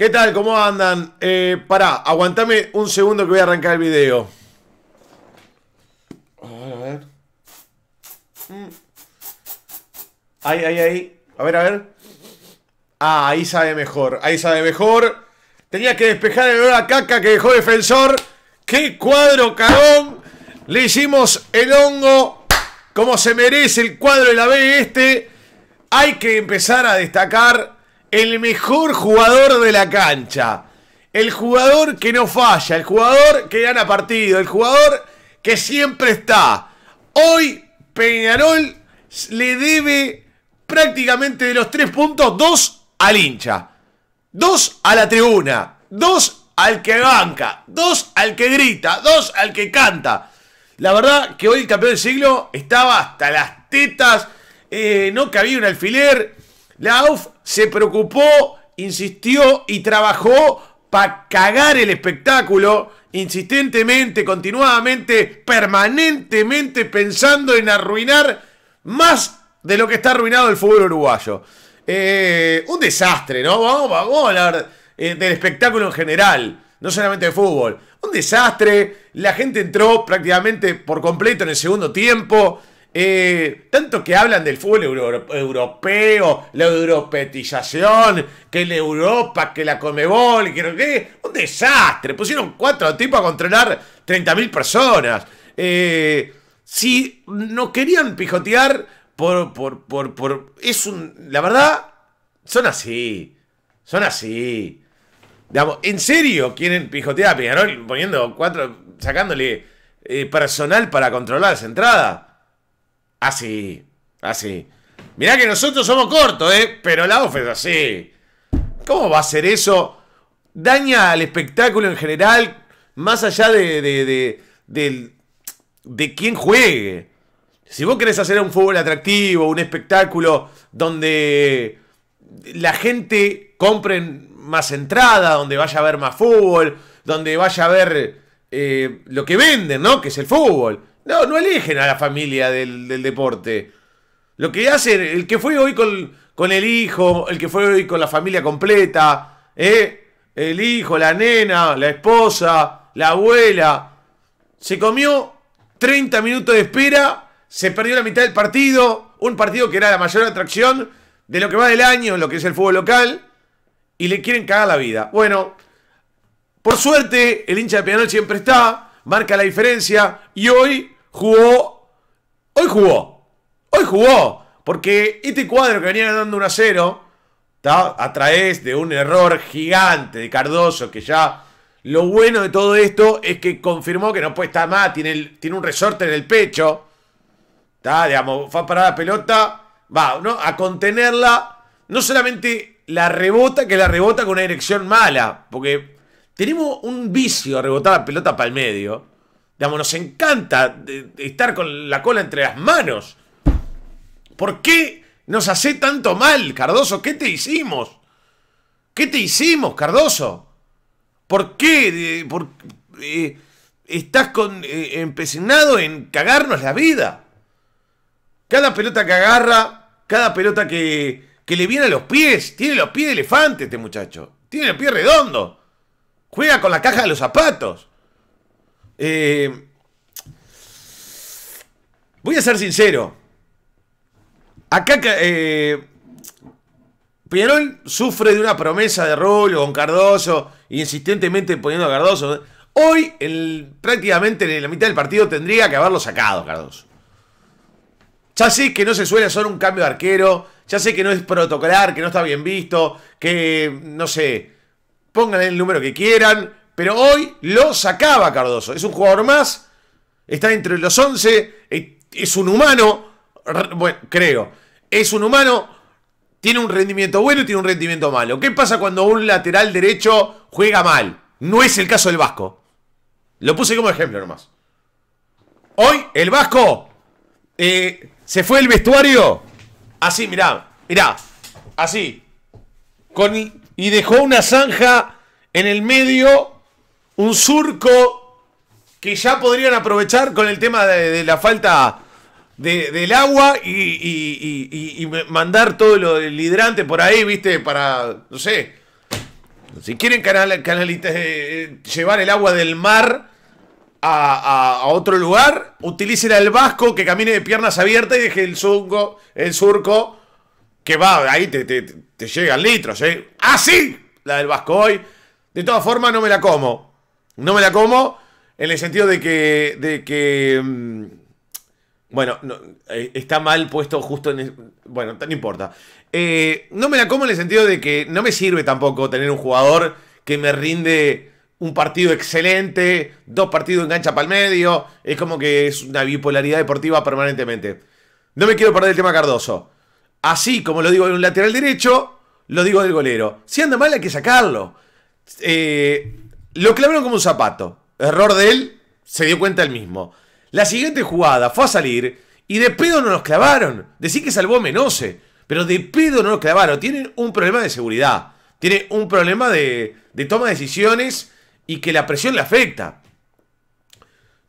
¿Qué tal? ¿Cómo andan? Eh, pará, aguantame un segundo que voy a arrancar el video. A ver, a ver. Mm. Ahí, ahí, ahí. A ver, a ver. Ah, ahí sabe mejor. Ahí sabe mejor. Tenía que despejar el olor a caca que dejó defensor. ¡Qué cuadro cagón! Le hicimos el hongo como se merece el cuadro de la B este. Hay que empezar a destacar el mejor jugador de la cancha. El jugador que no falla, el jugador que gana partido, el jugador que siempre está. Hoy Peñarol le debe prácticamente de los tres puntos, dos al hincha, dos a la tribuna, dos al que banca, dos al que grita, dos al que canta. La verdad que hoy el campeón del siglo estaba hasta las tetas, eh, no cabía un alfiler. La UF se preocupó, insistió y trabajó para cagar el espectáculo insistentemente, continuadamente, permanentemente pensando en arruinar más de lo que está arruinado el fútbol uruguayo. Eh, un desastre, ¿no? Vamos, a hablar eh, del espectáculo en general, no solamente de fútbol. Un desastre, la gente entró prácticamente por completo en el segundo tiempo. Eh, tanto que hablan del fútbol europeo, la europetización, que la Europa, que la Comebol, que no es Un desastre. Pusieron cuatro tipos a controlar 30.000 personas. Eh, si no querían pijotear por, por, Es un... La verdad, son así. Son así. Digamos, ¿en serio quieren pijotear a poniendo cuatro, sacándole eh, personal para controlar las entrada Así, ah, así. Ah, Mirá que nosotros somos cortos, ¿eh? Pero la oferta es así. ¿Cómo va a ser eso? Daña al espectáculo en general, más allá de, de, de, quién juegue. Si vos querés hacer un fútbol atractivo, un espectáculo donde la gente compre más entrada, donde vaya a ver más fútbol, donde vaya a ver eh, lo que venden, ¿no? Que es el fútbol. No, no eligen a la familia del, deporte. Lo que hacen, el que fue hoy con, el hijo, el que fue hoy con la familia completa, ¿eh? el hijo, la nena, la esposa, la abuela, se comió 30 minutos de espera, se perdió la mitad del partido, un partido que era la mayor atracción de lo que va del año, lo que es el fútbol local, y le quieren cagar la vida. Bueno, por suerte, el hincha de Peñarol siempre está marca la diferencia y hoy jugó, hoy jugó, hoy jugó, porque este cuadro que venía dando un 0, a través de un error gigante de Cardoso, que ya lo bueno de todo esto es que confirmó que no puede estar más, tiene, tiene un resorte en el pecho, está digamos, fue a parar la pelota, va, ¿no? a contenerla, no solamente la rebota, que la rebota con una dirección mala, porque tenemos un vicio a rebotar la pelota para el medio. Digamos, nos encanta estar con la cola entre las manos. ¿Por qué nos hace tanto mal, Cardoso? ¿Qué te hicimos? ¿Qué te hicimos, Cardoso? ¿Por qué por, eh, estás con, eh, empecinado en cagarnos la vida? Cada pelota que agarra, cada pelota que, que le viene a los pies, tiene los pies de elefante este muchacho. Tiene los pies redondos. Juega con la caja de los zapatos. Eh, voy a ser sincero. Acá eh, Peñarol sufre de una promesa de rollo con Cardoso, insistentemente poniendo a Cardoso. Hoy, prácticamente en la mitad del partido, tendría que haberlo sacado Cardoso. Ya sé que no se suele hacer un cambio de arquero, ya sé que no es protocolar, que no está bien visto, que no sé, Pongan el número que quieran. Pero hoy lo sacaba Cardoso. Es un jugador más. Está entre los 11. Es un humano. Bueno, creo. Es un humano. Tiene un rendimiento bueno y tiene un rendimiento malo. ¿Qué pasa cuando un lateral derecho juega mal? No es el caso del Vasco. Lo puse como ejemplo nomás. Hoy el Vasco eh, se fue el vestuario. Así, mirá. Mirá. Así. Con, y dejó una zanja en el medio, un surco que ya podrían aprovechar con el tema de, la falta de, del agua y, mandar todo lo del hidrante por ahí, viste, para, no sé, si quieren canal, eh, eh, llevar el agua del mar a, a, otro lugar, utilicen al vasco que camine de piernas abiertas y deje el surco, el surco que va, ahí te, te, te llegan litros, ¿eh? ¡Ah, sí! La del Vasco hoy. De todas formas, no me la como. No me la como en el sentido de que. De que mm, bueno, eh, está mal puesto justo en. bueno, no importa. Eh, no me la como en el sentido de que no me sirve tampoco tener un jugador que me rinde un partido excelente, dos partidos engancha para el medio. Es como que es una bipolaridad deportiva permanentemente. No me quiero perder el tema Cardoso. Así como lo digo de un lateral derecho, lo digo del golero. Si anda mal hay que sacarlo. Eh, lo clavaron como un zapato. Error de él, se dio cuenta él mismo. La siguiente jugada fue a salir y de pedo no nos clavaron. Decir que salvó Menose, pero de pedo no nos clavaron. Tienen un problema de seguridad. tiene un problema de, de toma de decisiones y que la presión le afecta.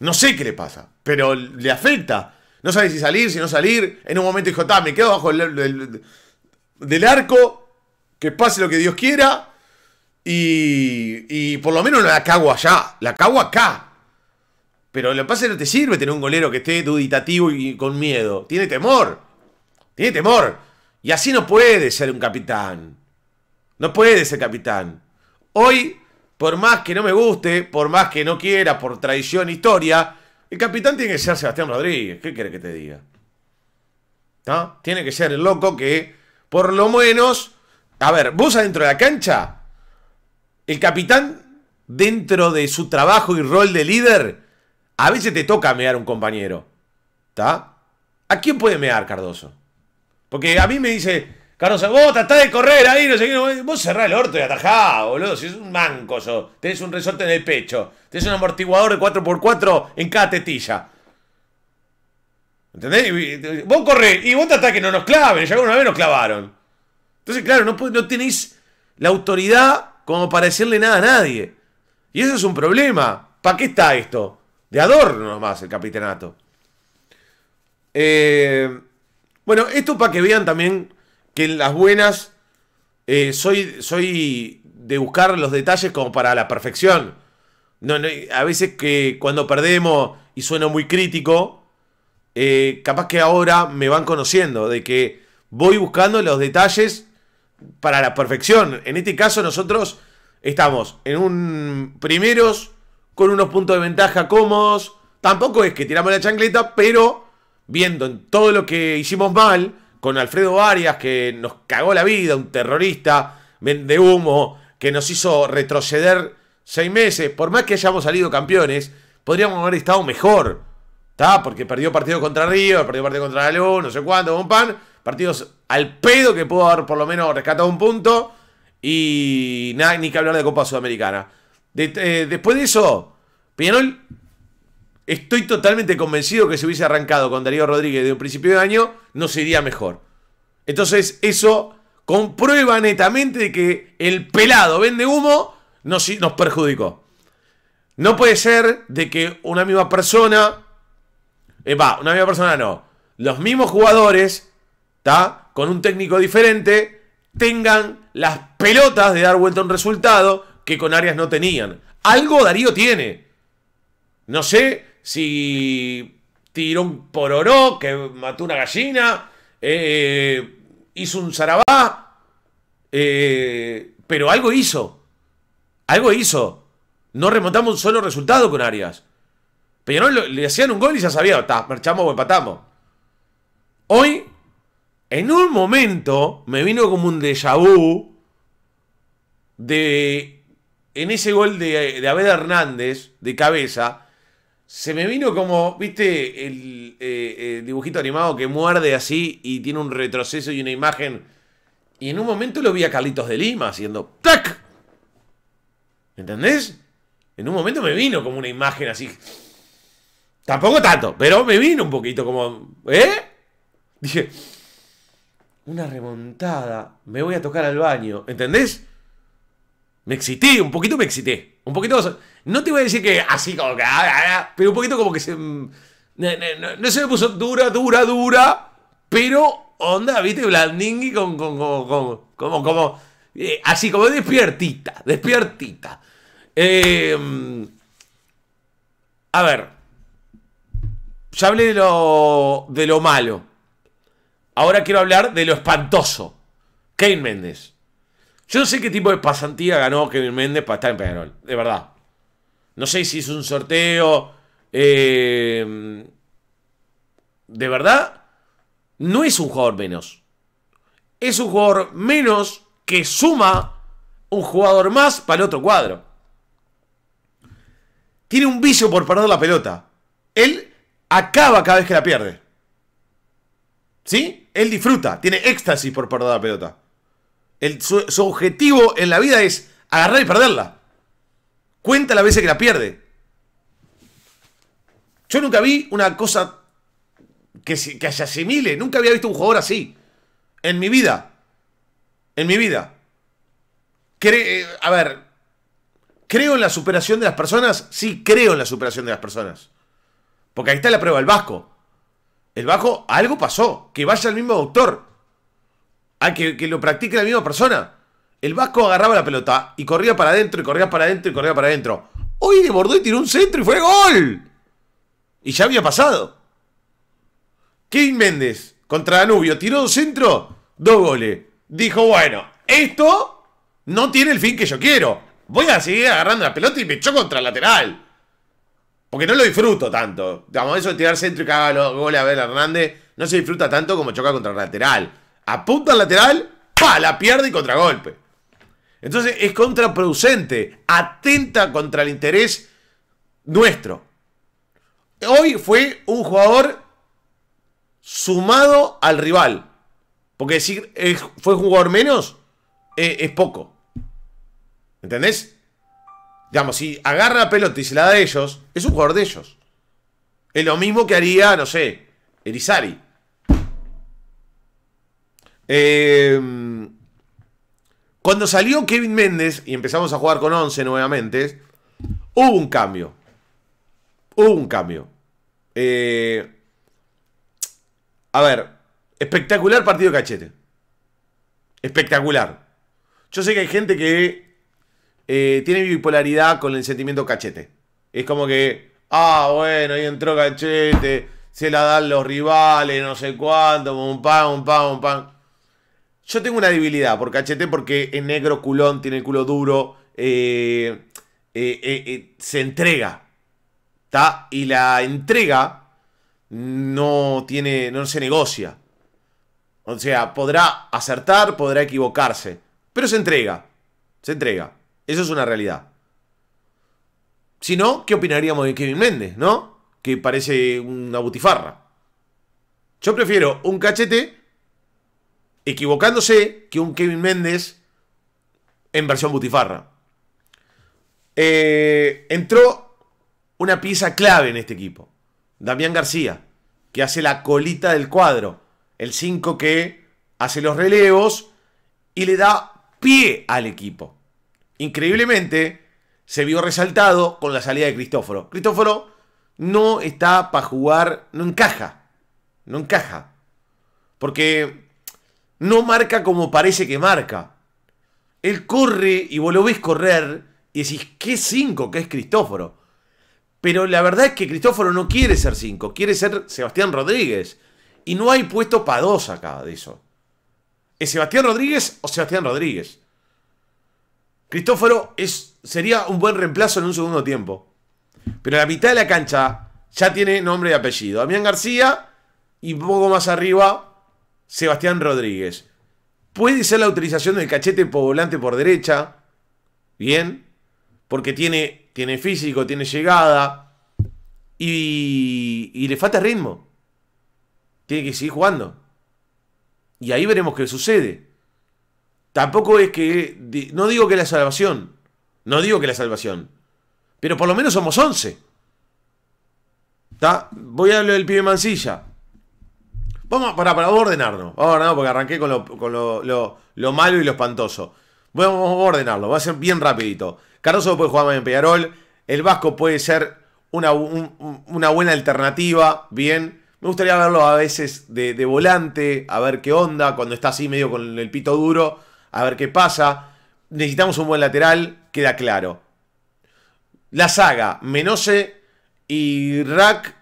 No sé qué le pasa, pero le afecta. No sabe si salir, si no salir. En un momento dijo, me quedo bajo el, del arco, que pase lo que Dios quiera. Y, y por lo menos la cago allá, la cago acá. Pero lo que pasa es que no te sirve tener un golero que esté duditativo y con miedo. Tiene temor. Tiene temor. Y así no puede ser un capitán. No puede ser capitán. Hoy, por más que no me guste, por más que no quiera, por tradición, historia, el capitán tiene que ser Sebastián Rodríguez. ¿Qué quiere que te diga? Tiene que ser el loco que, por lo menos. A ver, vos dentro de la cancha. El capitán, dentro de su trabajo y rol de líder, a veces te toca mear a un compañero. ¿Está? ¿A quién puede mear Cardoso? Porque a mí me dice, Carlos, vos tratás de correr ahí, no sé qué. Vos cerrás el orto y atajá, boludo. Si es un manco, o Tenés un resorte en el pecho. Tenés un amortiguador de 4x4 en cada tetilla. ¿Entendés? Vos corres y vos tratás que no nos claven. Ya una vez nos clavaron. Entonces, claro, no, no tenéis la autoridad como para decirle nada a nadie. Y eso es un problema. ¿Para qué está esto? De adorno nomás el capitanato. Eh, bueno, esto para que vean también que en las buenas eh, soy, soy de buscar los detalles como para la perfección. No, a veces que cuando perdemos y sueno muy crítico, eh, capaz que ahora me van conociendo, de que voy buscando los detalles para la perfección. En este caso nosotros estamos en un primeros con unos puntos de ventaja cómodos. Tampoco es que tiramos la chancleta, pero viendo en todo lo que hicimos mal, con Alfredo Arias, que nos cagó la vida, un terrorista, de humo, que nos hizo retroceder seis meses. Por más que hayamos salido campeones, podríamos haber estado mejor. ¿Está? Porque perdió partido contra Río, perdió partido contra Luz, no sé cuánto, un pan. Partidos al pedo que pudo haber por lo menos rescatado un punto. Y nada, ni que hablar de Copa Sudamericana. Eh, después de eso, Peñarol Estoy totalmente convencido que si hubiese arrancado con Darío Rodríguez de un principio de año, nos iría mejor. Entonces, eso comprueba netamente que el pelado vende humo nos, nos perjudicó. No puede ser de que una misma persona. Va, una misma persona no. Los mismos jugadores, ¿ta? Con un técnico diferente, tengan las pelotas de dar vuelta un resultado que con Arias no tenían. Algo Darío tiene. No sé si tiró un pororó que mató una gallina, eh, eh, hizo un zarabá, eh, pero algo hizo, algo hizo. No remontamos un solo resultado con Arias. pero le hacían un gol y ya sabía, está, marchamos o empatamos. Hoy, en un momento, me vino como un déjà vu de. En ese gol de, de Abel Hernández, de cabeza, se me vino como, viste, eh, el dibujito animado que muerde así y tiene un retroceso y una imagen. Y en un momento lo vi a Carlitos de Lima haciendo ¡Tac! ¿Entendés? En un momento me vino como una imagen así. Tampoco tanto, pero me vino un poquito como. ¿Eh? Dije. Una remontada. Me voy a tocar al baño. ¿Entendés? Me excité, un poquito me excité. Un poquito. No te voy a decir que así como que. Ah, ah, ah, pero un poquito como que se. Mm, no, se me puso dura, dura, dura. Pero onda, viste, blandingui con. con, como. como eh, así como despiertita, despiertita. Em, a ver. Ya hablé de lo, de lo malo. Ahora quiero hablar de lo espantoso. Kane Méndez. Yo no sé qué tipo de pasantía ganó Kevin Méndez para estar en Peñarol, de verdad. No sé si es un sorteo. Eh, de verdad, no es un jugador menos. Es un jugador menos que suma un jugador más para el otro cuadro. Tiene un vicio por perder la pelota. Él acaba cada vez que la pierde. ¿Sí? Él disfruta, tiene éxtasis por perder la pelota. El, su, objetivo en la vida es agarrar y perderla. Cuenta la veces que la pierde. Yo nunca vi una cosa que, que se asimile. Nunca había visto un jugador así. En mi vida. En mi vida. Eh, a ver, ¿creo en la superación de las personas? Sí, creo en la superación de las personas. Porque ahí está la prueba el Vasco. El Vasco, algo pasó. Que vaya al mismo doctor. Ah, que, lo practique la misma persona. El Vasco agarraba la pelota y corría para adentro, y corría para adentro, y corría para adentro. Hoy desbordó y tiró un centro y fue gol. Y ya había pasado. Kevin Méndez contra Danubio tiró dos centro, dos goles. Dijo, bueno, esto no tiene el fin que yo quiero. Voy a seguir agarrando la pelota y me echó contra el lateral. Porque no lo disfruto tanto. Digamos, eso de tirar centro y cagar los goles a ver Hernández no se disfruta tanto como choca contra el lateral apunta al lateral, ¡pa! La pierde y contragolpe. Entonces es contraproducente, atenta contra el interés nuestro. Hoy fue un jugador sumado al rival. Porque decir eh, fue un jugador menos eh, es poco. ¿Entendés? Digamos, si agarra la pelota y se la da a ellos, es un jugador de ellos. Es lo mismo que haría, no sé, Erizari. Em, cuando salió Kevin Méndez y empezamos a jugar con 11 nuevamente, hubo un cambio. Hubo un cambio. Eh, a ver, espectacular partido cachete. Espectacular. Yo sé que hay gente que eh, tiene bipolaridad con el sentimiento cachete. Es como que, ah, bueno, ahí entró cachete, se la dan los rivales, no sé cuánto, un pan, un pan, un pan. Yo tengo una debilidad por cachete porque es negro, culón, tiene el culo duro, eh, eh, eh, se entrega. ¿Está? Y la entrega no tiene. no se negocia. O sea, podrá acertar, podrá equivocarse. Pero se entrega. Se entrega. Eso es una realidad. Si no, ¿qué opinaríamos de Kevin Méndez, no? Que parece una butifarra. Yo prefiero un cachete equivocándose que un Kevin Méndez en versión butifarra. Eh, entró una pieza clave en este equipo, Damián García, que hace la colita del cuadro, el 5 que hace los relevos y le da pie al equipo. Increíblemente, se vio resaltado con la salida de Cristóforo. Cristóforo no está para jugar, no encaja, no encaja. Porque no marca como parece que marca. Él corre y vos lo ves correr y decís, ¿qué 5 que es Cristóforo? Pero la verdad es que Cristóforo no quiere ser 5, quiere ser Sebastián Rodríguez. Y no hay puesto para dos acá de eso. ¿Es Sebastián Rodríguez o Sebastián Rodríguez? Cristóforo es, sería un buen reemplazo en un segundo tiempo. Pero la mitad de la cancha ya tiene nombre y apellido. Damián García y un poco más arriba Sebastián Rodríguez. Puede ser la utilización del cachete por volante por derecha. Bien. Porque tiene, tiene físico, tiene llegada. Y, le falta ritmo. Tiene que seguir jugando. Y ahí veremos qué sucede. Tampoco es que... No digo que la salvación. No digo que la salvación. Pero por lo menos somos 11. Voy a hablar del pibe Mancilla. Vamos, para, para ordenarnos. ahora a porque arranqué con, lo, malo y lo espantoso. Vamos, a ordenarlo, va a ser bien rapidito. carlos puede jugar en Peñarol. El Vasco puede ser una, buena alternativa, bien. Me gustaría verlo a veces de, de, volante, a ver qué onda, cuando está así medio con el pito duro, a ver qué pasa. Necesitamos un buen lateral, queda claro. La saga, Menose y Rack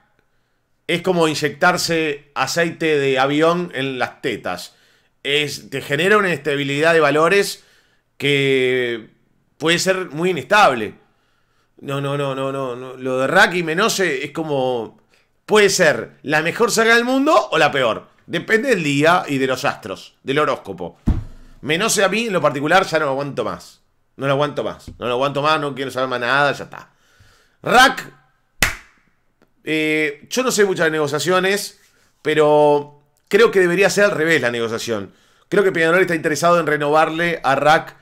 es como inyectarse aceite de avión en las tetas. Es, te genera una estabilidad de valores que puede ser muy inestable. No, no, no, no, no. Lo de y Menose es como. Puede ser la mejor saga del mundo o la peor. Depende del día y de los astros, del horóscopo. Menose a mí en lo particular ya no lo aguanto más. No lo aguanto más. No lo aguanto más, no quiero saber más nada, ya está. Rack eh, yo no sé muchas de negociaciones, pero creo que debería ser al revés la negociación. Creo que Peñarol está interesado en renovarle a Rack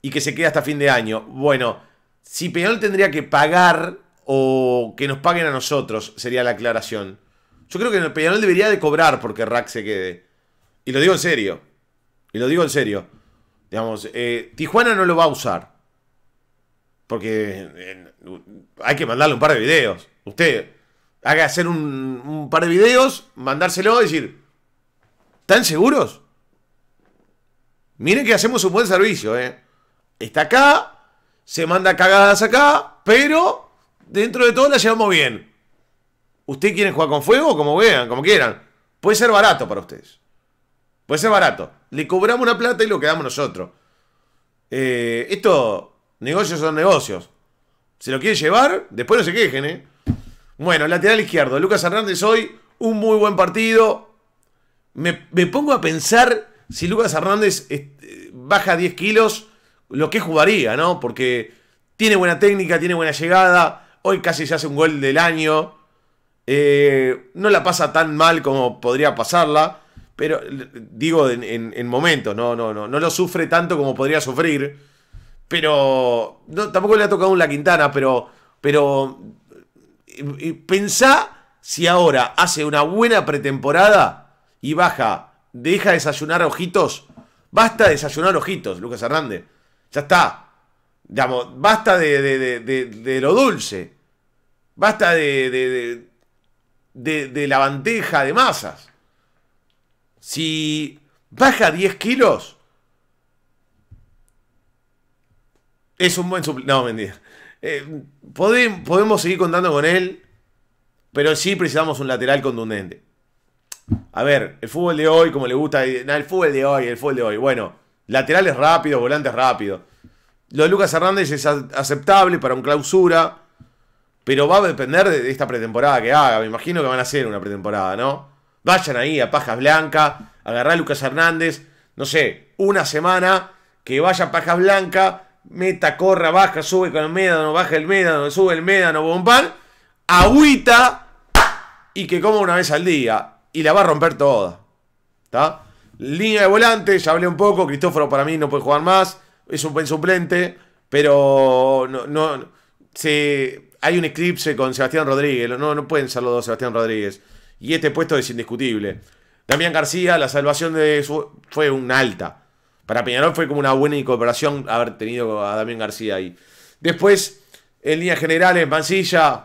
y que se quede hasta fin de año. Bueno, si Peñarol tendría que pagar o que nos paguen a nosotros, sería la aclaración. Yo creo que Peñarol debería de cobrar porque Rack se quede. Y lo digo en serio. Y lo digo en serio. Digamos, eh, Tijuana no lo va a usar. Porque eh, hay que mandarle un par de videos. Usted, haga hacer un, par de videos, mandárselo y decir, ¿están seguros? Miren que hacemos un buen servicio, ¿eh? Está acá, se manda cagadas acá, pero dentro de todo la llevamos bien. ¿Ustedes quieren jugar con fuego? Como vean, como quieran. Puede ser barato para ustedes. Puede ser barato. Le cobramos una plata y lo quedamos nosotros. Eh, esto, negocios son negocios. Se lo quieren llevar, después no se quejen, ¿eh? Bueno, lateral izquierdo. Lucas Hernández hoy, un muy buen partido. Me, pongo a pensar si Lucas Hernández eh, baja 10 kilos, lo que jugaría, ¿no? Porque tiene buena técnica, tiene buena llegada. Hoy casi se hace un gol del año. Eh, no la pasa tan mal como podría pasarla. Pero digo en, en, momento, momentos, no, no, no. No lo sufre tanto como podría sufrir. Pero. tampoco le ha tocado un La Quintana, pero. Pero pensá si ahora hace una buena pretemporada y baja, deja desayunar ojitos. Basta desayunar ojitos, Lucas Hernández. Ya está. basta de, de, lo dulce. Basta de, de la bandeja de masas. Si baja 10 kilos, es un buen suplemento. No, mentira. Eh, podemos seguir contando con él, pero sí precisamos un lateral contundente. A ver, el fútbol de hoy, como le gusta, el fútbol de hoy, el fútbol de hoy. Bueno, laterales rápidos, volantes rápidos. Lo de Lucas Hernández es aceptable para un clausura, pero va a depender de esta pretemporada que haga. Me imagino que van a hacer una pretemporada, ¿no? Vayan ahí a Pajas Blanca agarrar a Lucas Hernández, no sé, una semana, que vaya a Pajas Blancas meta, corra, baja, sube con el médano, baja el médano, sube el médano, bombán, agüita y que coma una vez al día. Y la va a romper toda. ¿Está? Línea de volante, ya hablé un poco. Cristóforo para mí no puede jugar más. Es un buen suplente. Pero no, no se, hay un eclipse con Sebastián Rodríguez. No, no pueden ser los dos Sebastián Rodríguez. Y este puesto es indiscutible. Damián García, la salvación de su, fue un alta. Para Peñarol fue como una buena incorporación haber tenido a Damián García ahí. Después, en líneas generales, Mancilla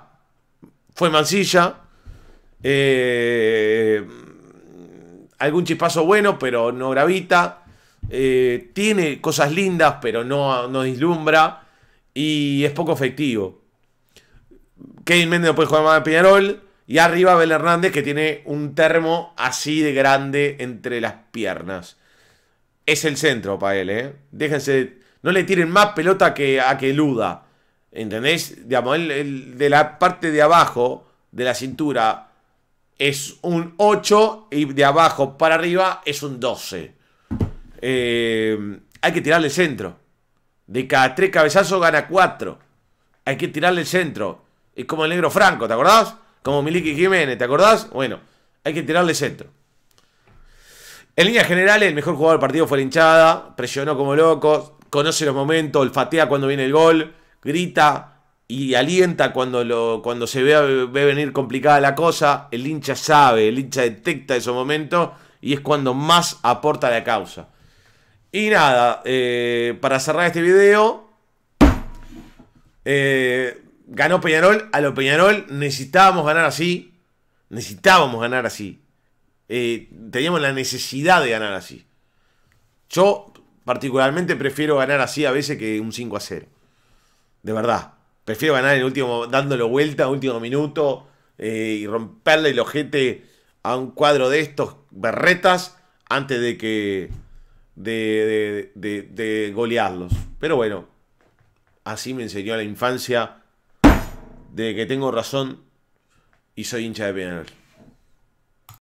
fue Mancilla. Eh, algún chispazo bueno, pero no gravita. Eh, tiene cosas lindas, pero no, no dislumbra. Y es poco efectivo. Kevin Méndez no puede jugar más de Peñarol. Y arriba Abel Hernández, que tiene un termo así de grande entre las piernas es el centro para él, ¿eh? Déjense, no le tiren más pelota que, a que eluda. ¿Entendéis? Digamos, él, de la parte de abajo de la cintura es un 8 y de abajo para arriba es un 12. Eh, hay que tirarle el centro. De cada tres cabezazos gana 4. Hay que tirarle el centro. Es como el negro Franco, ¿te acordás? Como Miliki Jiménez, ¿te acordás? Bueno, hay que tirarle centro. En línea general, el mejor jugador del partido fue la hinchada, presionó como loco, conoce los momentos, olfatea cuando viene el gol, grita y alienta cuando, cuando se ve, venir complicada la cosa. El hincha sabe, el hincha detecta esos momentos y es cuando más aporta la causa. Y nada, eh, para cerrar este video, eh, ganó Peñarol, a lo Peñarol necesitábamos ganar así, necesitábamos ganar así. Eh, teníamos la necesidad de ganar así. Yo particularmente prefiero ganar así a veces que un 5 a 0. De verdad. Prefiero ganar el último, dándolo vuelta, último minuto, eh, y romperle el ojete a un cuadro de estos berretas antes de que. de, golearlos. Pero bueno, así me enseñó la infancia de que tengo razón y soy hincha de PNL